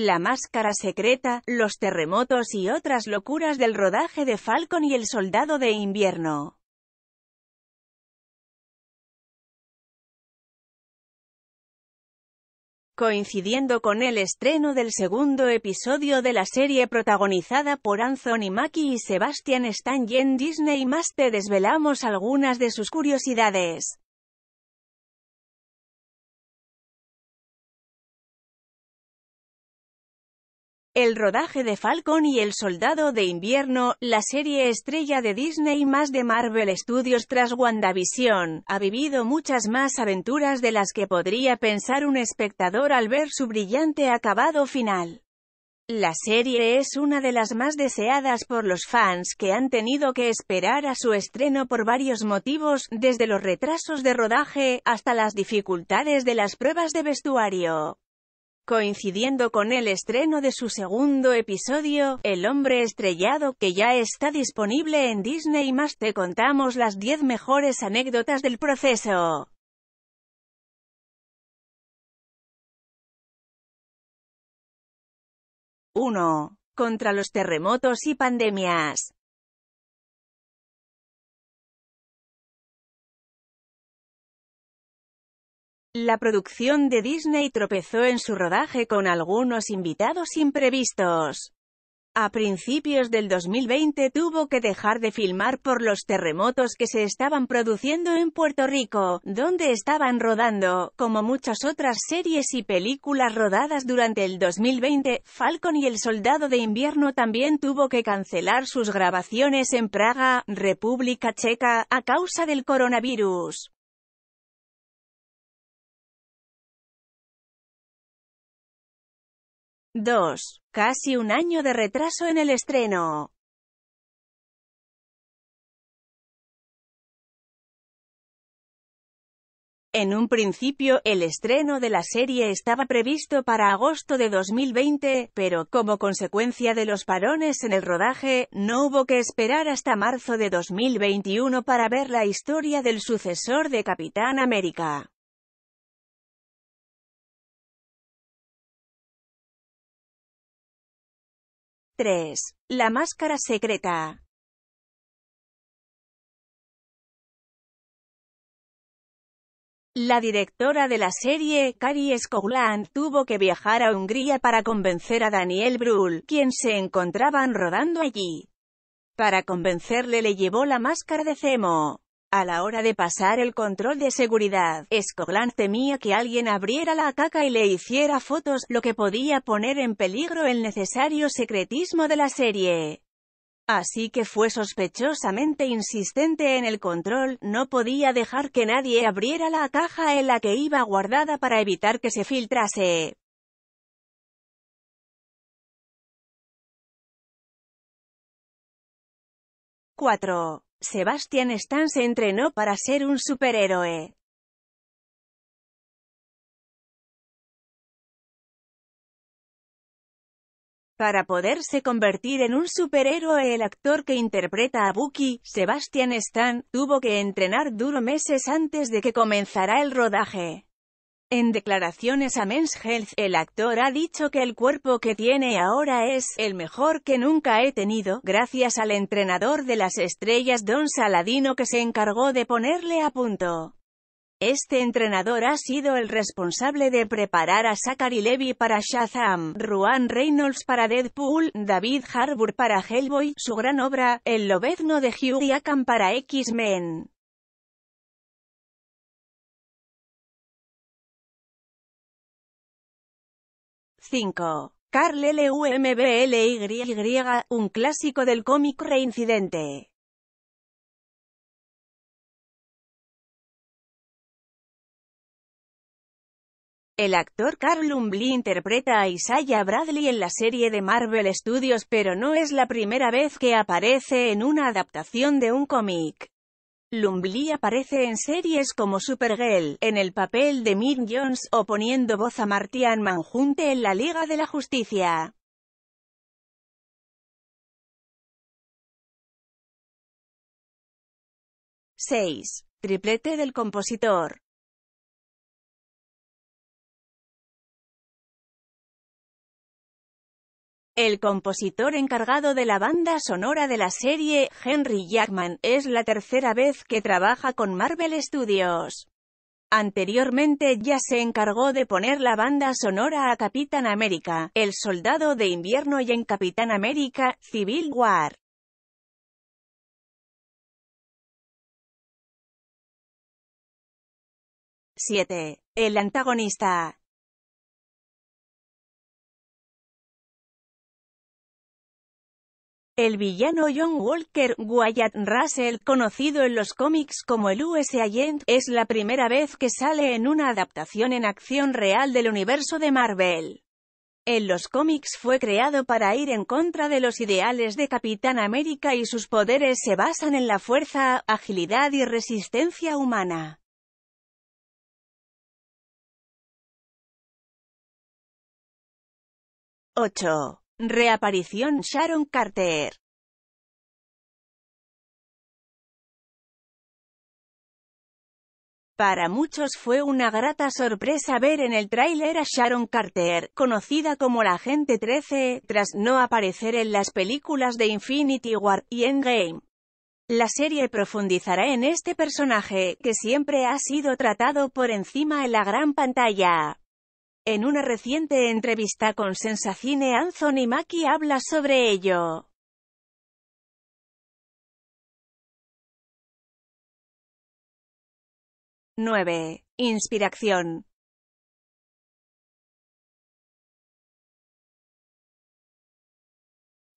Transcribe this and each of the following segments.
La máscara secreta, los terremotos y otras locuras del rodaje de Falcon y el soldado de invierno. coincidiendo con el estreno del segundo episodio de la serie protagonizada por Anthony Mackie y Sebastian Stan en Disney Más te desvelamos algunas de sus curiosidades. El rodaje de Falcon y El Soldado de Invierno, la serie estrella de Disney más de Marvel Studios tras WandaVision, ha vivido muchas más aventuras de las que podría pensar un espectador al ver su brillante acabado final. La serie es una de las más deseadas por los fans que han tenido que esperar a su estreno por varios motivos, desde los retrasos de rodaje hasta las dificultades de las pruebas de vestuario coincidiendo con el estreno de su segundo episodio, El hombre estrellado, que ya está disponible en Disney+. Más te contamos las 10 mejores anécdotas del proceso. 1. Contra los terremotos y pandemias. La producción de Disney tropezó en su rodaje con algunos invitados imprevistos. A principios del 2020 tuvo que dejar de filmar por los terremotos que se estaban produciendo en Puerto Rico, donde estaban rodando, como muchas otras series y películas rodadas durante el 2020, Falcon y el Soldado de Invierno también tuvo que cancelar sus grabaciones en Praga, República Checa, a causa del coronavirus. 2. Casi un año de retraso en el estreno. En un principio, el estreno de la serie estaba previsto para agosto de 2020, pero como consecuencia de los parones en el rodaje, no hubo que esperar hasta marzo de 2021 para ver la historia del sucesor de Capitán América. 3. La máscara secreta. La directora de la serie, Carrie Scoglan, tuvo que viajar a Hungría para convencer a Daniel Brühl, quien se encontraban rodando allí. Para convencerle le llevó la máscara de Cemo. A la hora de pasar el control de seguridad, Scotland temía que alguien abriera la caca y le hiciera fotos, lo que podía poner en peligro el necesario secretismo de la serie. Así que fue sospechosamente insistente en el control, no podía dejar que nadie abriera la caja en la que iba guardada para evitar que se filtrase. 4. Sebastian Stan se entrenó para ser un superhéroe. Para poderse convertir en un superhéroe el actor que interpreta a Bucky, Sebastian Stan, tuvo que entrenar duro meses antes de que comenzara el rodaje. En declaraciones a Men's Health, el actor ha dicho que el cuerpo que tiene ahora es el mejor que nunca he tenido, gracias al entrenador de las estrellas Don Saladino que se encargó de ponerle a punto. Este entrenador ha sido el responsable de preparar a Zachary Levy para Shazam, Ruan Reynolds para Deadpool, David Harbour para Hellboy, su gran obra, El Lobezno de Hugh Jackman para X-Men. 5. Carl LUMBLY, un clásico del cómic reincidente. El actor Carl Lumbly interpreta a Isaiah Bradley en la serie de Marvel Studios pero no es la primera vez que aparece en una adaptación de un cómic. Lumbly aparece en series como Supergirl, en el papel de Min Jones, o poniendo voz a Martian Manjunte en la Liga de la Justicia. ¡6! Triplete del compositor. El compositor encargado de la banda sonora de la serie, Henry Jackman, es la tercera vez que trabaja con Marvel Studios. Anteriormente ya se encargó de poner la banda sonora a Capitán América, El Soldado de Invierno y en Capitán América, Civil War. 7. El antagonista El villano John Walker, Wyatt Russell, conocido en los cómics como el US Agent, es la primera vez que sale en una adaptación en acción real del universo de Marvel. En los cómics fue creado para ir en contra de los ideales de Capitán América y sus poderes se basan en la fuerza, agilidad y resistencia humana. 8. Reaparición Sharon Carter Para muchos fue una grata sorpresa ver en el tráiler a Sharon Carter, conocida como la Agente 13, tras no aparecer en las películas de Infinity War y Endgame. La serie profundizará en este personaje, que siempre ha sido tratado por encima en la gran pantalla. En una reciente entrevista con Sensacine Anthony Mackie habla sobre ello. ¡9. Inspiración.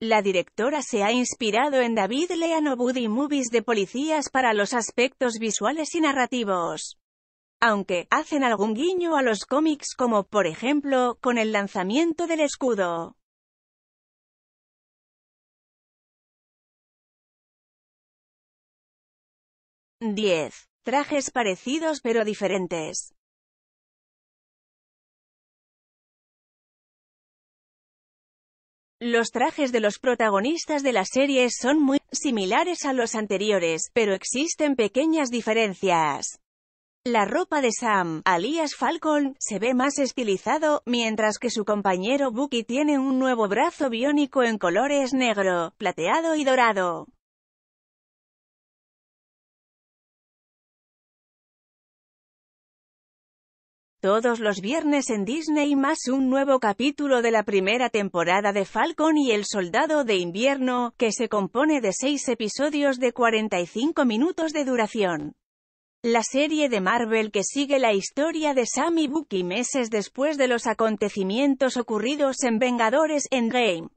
La directora se ha inspirado en David Leano y movies de policías para los aspectos visuales y narrativos aunque hacen algún guiño a los cómics como, por ejemplo, con el lanzamiento del escudo. 10. Trajes parecidos pero diferentes. Los trajes de los protagonistas de la serie son muy similares a los anteriores, pero existen pequeñas diferencias. La ropa de Sam, alias Falcon, se ve más estilizado, mientras que su compañero Bucky tiene un nuevo brazo biónico en colores negro, plateado y dorado. Todos los viernes en Disney más un nuevo capítulo de la primera temporada de Falcon y el Soldado de Invierno, que se compone de seis episodios de 45 minutos de duración. La serie de Marvel que sigue la historia de Sam y Bucky meses después de los acontecimientos ocurridos en Vengadores Endgame.